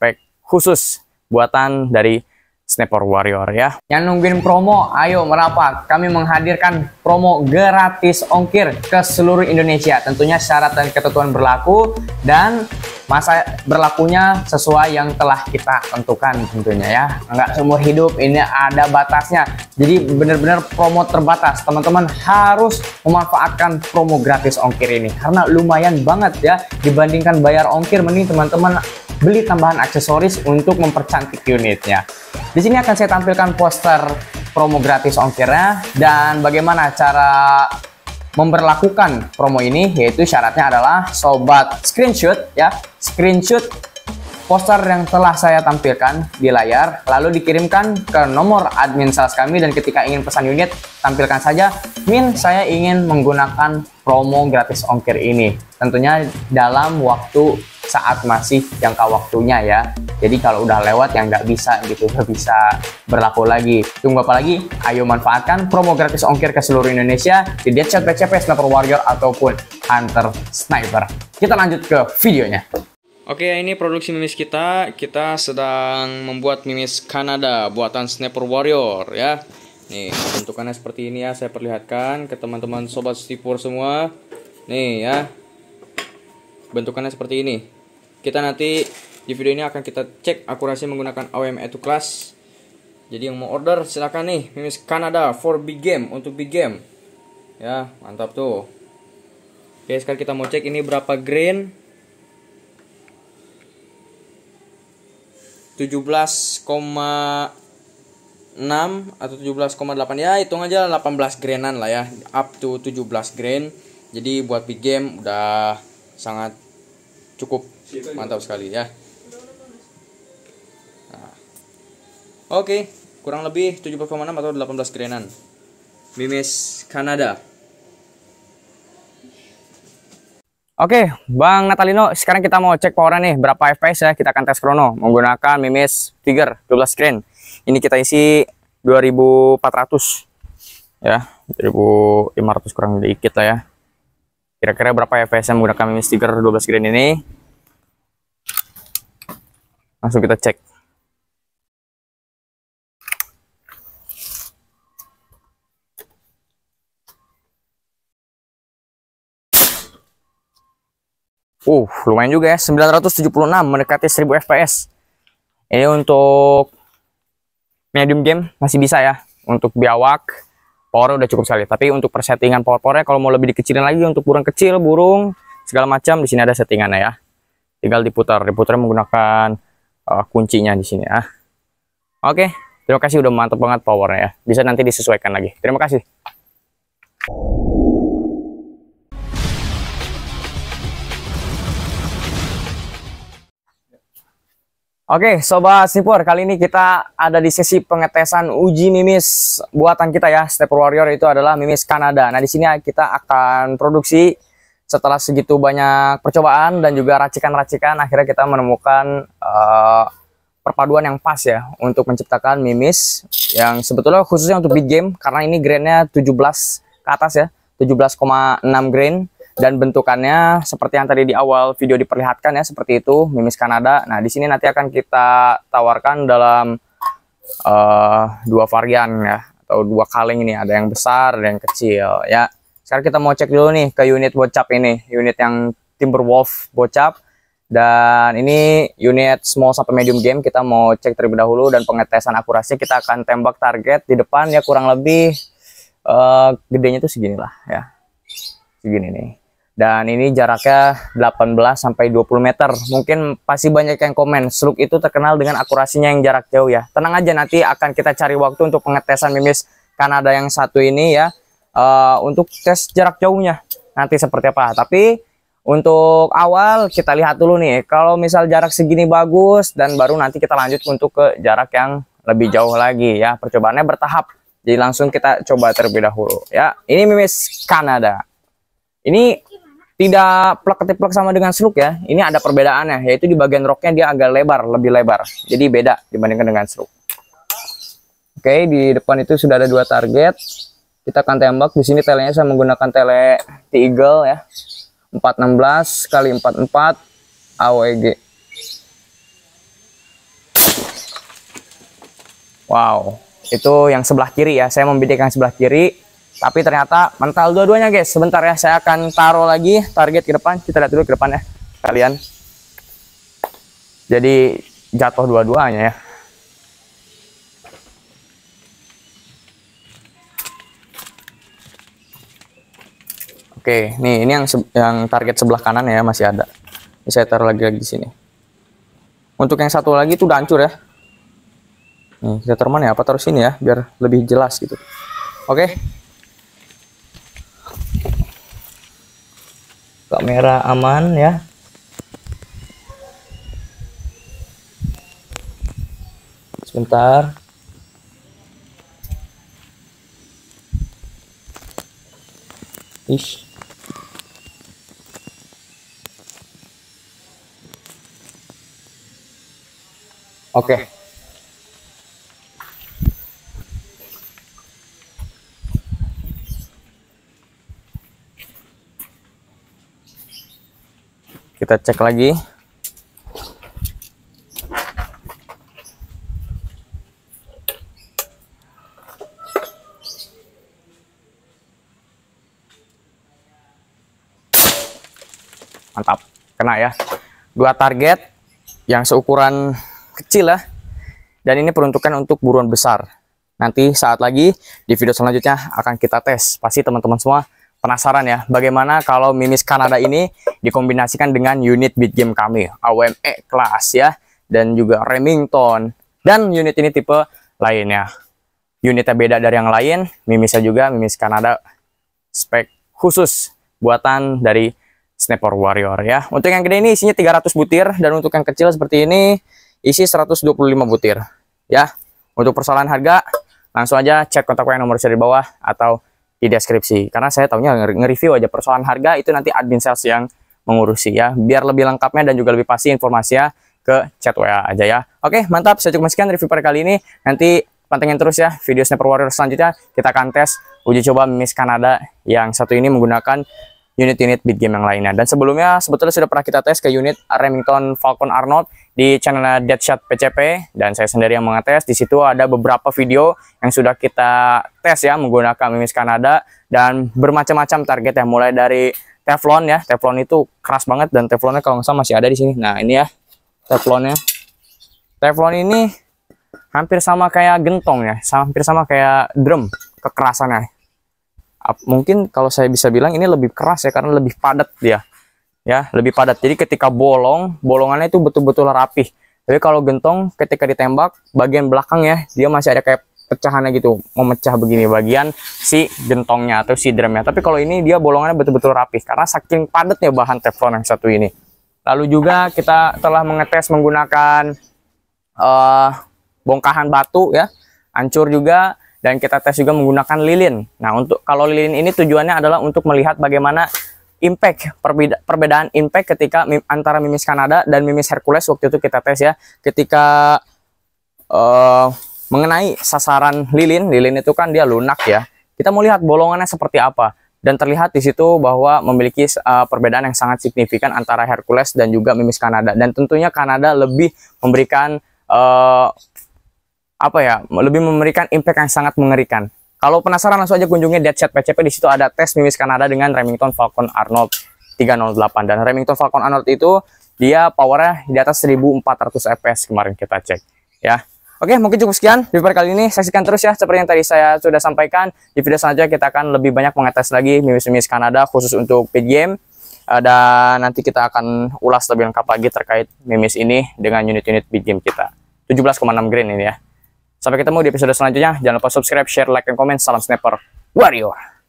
spek khusus buatan dari Sniper Warrior ya. Yang nungguin promo, ayo merapat. Kami menghadirkan promo gratis ongkir ke seluruh Indonesia. Tentunya syarat dan ketentuan berlaku dan masa berlakunya sesuai yang telah kita tentukan tentunya ya. Enggak seumur hidup, ini ada batasnya. Jadi benar-benar promo terbatas. Teman-teman harus memanfaatkan promo gratis ongkir ini karena lumayan banget ya dibandingkan bayar ongkir mending teman-teman beli tambahan aksesoris untuk mempercantik unitnya. Di sini akan saya tampilkan poster promo gratis ongkirnya dan bagaimana cara memperlakukan promo ini yaitu syaratnya adalah sobat screenshot ya screenshot poster yang telah saya tampilkan di layar lalu dikirimkan ke nomor admin sales kami dan ketika ingin pesan unit tampilkan saja min saya ingin menggunakan promo gratis ongkir ini tentunya dalam waktu saat masih jangka waktunya ya. Jadi kalau udah lewat yang nggak bisa gitu, nggak bisa berlaku lagi. Tunggu apa lagi? Ayo manfaatkan promo gratis ongkir ke seluruh Indonesia di Deadshot PCP Sniper Warrior ataupun Hunter Sniper. Kita lanjut ke videonya. Oke, ini produksi mimis kita. Kita sedang membuat mimis Kanada buatan Sniper Warrior ya. Nih, bentukannya seperti ini ya. Saya perlihatkan ke teman-teman sobat stipur semua. Nih ya. Bentukannya seperti ini kita nanti di video ini akan kita cek akurasi menggunakan OM itu Class jadi yang mau order silahkan nih mimis Kanada for big game untuk big game ya mantap tuh oke sekarang kita mau cek ini berapa grain 17,6 atau 17,8 ya hitung aja 18 grainan lah ya up to 17 grain jadi buat big game udah sangat cukup Gitu. mantap sekali ya nah. oke kurang lebih 7,6 atau 18 kerenan mimis Kanada Oke, okay, Bang Natalino, sekarang kita mau cek power nih, berapa FPS ya, kita akan tes krono menggunakan Mimis Tiger 12 screen. Ini kita isi 2400 ya, 2500 kurang dikit lah ya. Kira-kira berapa FPS yang menggunakan Mimis Tiger 12 screen ini? langsung kita cek Uh, lumayan juga ya, 976 mendekati 1000 fps. Ini untuk medium game masih bisa ya. Untuk biawak, power udah cukup sekali. Tapi untuk persettingan power-powernya kalau mau lebih dikecilin lagi untuk burung kecil, burung segala macam di sini ada settingannya ya. Tinggal diputar, diputar menggunakan uh, kuncinya di sini ya. Oke, okay, terima kasih udah mantap banget powernya ya. Bisa nanti disesuaikan lagi. Terima kasih. Oke, okay, Sobat Sipur, kali ini kita ada di sesi pengetesan uji mimis buatan kita ya. Step Warrior itu adalah mimis Kanada. Nah, di sini kita akan produksi setelah segitu banyak percobaan dan juga racikan-racikan akhirnya kita menemukan uh, perpaduan yang pas ya untuk menciptakan mimis yang sebetulnya khususnya untuk big game karena ini grainnya 17 ke atas ya 17,6 grain dan bentukannya seperti yang tadi di awal video diperlihatkan ya seperti itu mimis Kanada nah di sini nanti akan kita tawarkan dalam uh, dua varian ya atau dua kaleng ini ada yang besar dan yang kecil ya sekarang kita mau cek dulu nih ke unit bocap ini, unit yang Timberwolf bocap. Dan ini unit small sampai medium game kita mau cek terlebih dahulu dan pengetesan akurasi kita akan tembak target di depan ya kurang lebih uh, gedenya tuh segini lah ya. Segini nih. Dan ini jaraknya 18 sampai 20 meter. Mungkin pasti banyak yang komen, Slug itu terkenal dengan akurasinya yang jarak jauh ya. Tenang aja nanti akan kita cari waktu untuk pengetesan mimis Kanada yang satu ini ya Eh, untuk tes jarak jauhnya nanti seperti apa. Tapi untuk awal kita lihat dulu nih, kalau misal jarak segini bagus dan baru nanti kita lanjut untuk ke jarak yang lebih jauh lagi ya. Percobaannya bertahap. Jadi langsung kita coba terlebih dahulu ya. Ini mimis Kanada. Ini tidak plek-plek sama dengan slug ya. Ini ada perbedaannya, yaitu di bagian roknya dia agak lebar, lebih lebar. Jadi beda dibandingkan dengan slug. Oke, di depan itu sudah ada dua target kita akan tembak di sini telenya saya menggunakan tele T Eagle ya 416 kali 44 AWG Wow itu yang sebelah kiri ya saya membidik yang sebelah kiri tapi ternyata mental dua-duanya guys sebentar ya saya akan taruh lagi target ke depan kita lihat dulu ke depan ya kalian jadi jatuh dua-duanya ya Oke, nih ini yang yang target sebelah kanan ya masih ada. Ini saya taruh lagi lagi di sini. Untuk yang satu lagi itu udah hancur ya. Nih, kita taruh mana ya? Apa taruh sini ya biar lebih jelas gitu. Oke. Kamera aman ya. Sebentar. Ish. Oke. Kita cek lagi. Mantap. Kena ya. Dua target yang seukuran kecil ya. Dan ini peruntukan untuk buruan besar. Nanti saat lagi di video selanjutnya akan kita tes. Pasti teman-teman semua penasaran ya bagaimana kalau mimis Kanada ini dikombinasikan dengan unit beat game kami AWME kelas ya dan juga Remington dan unit ini tipe lainnya unitnya beda dari yang lain mimisnya juga mimis Kanada spek khusus buatan dari Sniper Warrior ya untuk yang gede ini isinya 300 butir dan untuk yang kecil seperti ini isi 125 butir ya untuk persoalan harga langsung aja cek kontak yang nomor saya di bawah atau di deskripsi karena saya tahunya nge-review aja persoalan harga itu nanti admin sales yang mengurusi ya biar lebih lengkapnya dan juga lebih pasti informasinya ke chat WA aja ya oke mantap saya cukup sekian review pada kali ini nanti pantengin terus ya video Sniper Warrior selanjutnya kita akan tes uji coba Miss Kanada yang satu ini menggunakan unit-unit beat game yang lainnya. Dan sebelumnya sebetulnya sudah pernah kita tes ke unit Remington Falcon Arnold di channel Deadshot PCP dan saya sendiri yang mengetes. Di situ ada beberapa video yang sudah kita tes ya menggunakan mimis Kanada dan bermacam-macam target ya mulai dari teflon ya. Teflon itu keras banget dan teflonnya kalau nggak salah masih ada di sini. Nah, ini ya teflonnya. Teflon ini hampir sama kayak gentong ya, hampir sama kayak drum kekerasannya mungkin kalau saya bisa bilang ini lebih keras ya karena lebih padat dia ya lebih padat jadi ketika bolong bolongannya itu betul-betul rapih jadi kalau gentong ketika ditembak bagian belakang ya dia masih ada kayak pecahannya gitu memecah begini bagian si gentongnya atau si drumnya tapi kalau ini dia bolongannya betul-betul rapih karena saking padatnya bahan teflon yang satu ini lalu juga kita telah mengetes menggunakan uh, bongkahan batu ya hancur juga dan kita tes juga menggunakan lilin. Nah, untuk kalau lilin ini tujuannya adalah untuk melihat bagaimana impact perbedaan impact ketika antara mimis Kanada dan mimis Hercules waktu itu kita tes ya. Ketika uh, mengenai sasaran lilin, lilin itu kan dia lunak ya. Kita mau lihat bolongannya seperti apa dan terlihat di situ bahwa memiliki uh, perbedaan yang sangat signifikan antara Hercules dan juga mimis Kanada dan tentunya Kanada lebih memberikan uh, apa ya lebih memberikan impact yang sangat mengerikan. Kalau penasaran langsung aja kunjungi Deadshot PCP di situ ada tes mimis Kanada dengan Remington Falcon Arnold 308 dan Remington Falcon Arnold itu dia powernya di atas 1400 fps kemarin kita cek ya. Oke, mungkin cukup sekian di video kali ini. Saksikan terus ya seperti yang tadi saya sudah sampaikan. Di video selanjutnya kita akan lebih banyak mengetes lagi mimis-mimis Kanada khusus untuk pit game eh, dan nanti kita akan ulas lebih lengkap lagi terkait mimis ini dengan unit-unit big game kita. 17,6 green ini ya. Sampai ketemu di episode selanjutnya. Jangan lupa subscribe, share, like, dan komen. Salam Sniper Warrior.